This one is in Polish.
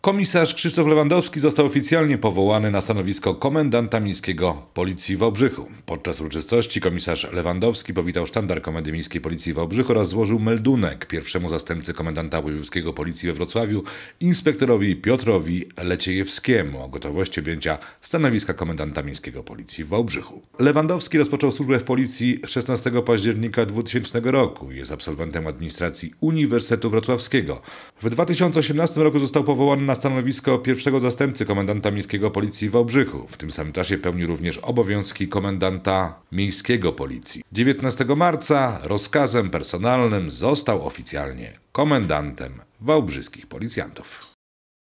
Komisarz Krzysztof Lewandowski został oficjalnie powołany na stanowisko komendanta miejskiego Policji w Obrzychu. Podczas uroczystości komisarz Lewandowski powitał sztandar Komendy Miejskiej Policji w Obrzychu oraz złożył meldunek pierwszemu zastępcy komendanta wojewódzkiego Policji we Wrocławiu, inspektorowi Piotrowi Leciejewskiemu o gotowości objęcia stanowiska komendanta miejskiego Policji w Obrzychu. Lewandowski rozpoczął służbę w Policji 16 października 2000 roku. Jest absolwentem administracji Uniwersytetu Wrocławskiego. W 2018 roku został powołany na stanowisko pierwszego zastępcy komendanta miejskiego policji w Wałbrzychu. W tym samym czasie pełni również obowiązki komendanta miejskiego policji. 19 marca rozkazem personalnym został oficjalnie komendantem wałbrzyskich policjantów.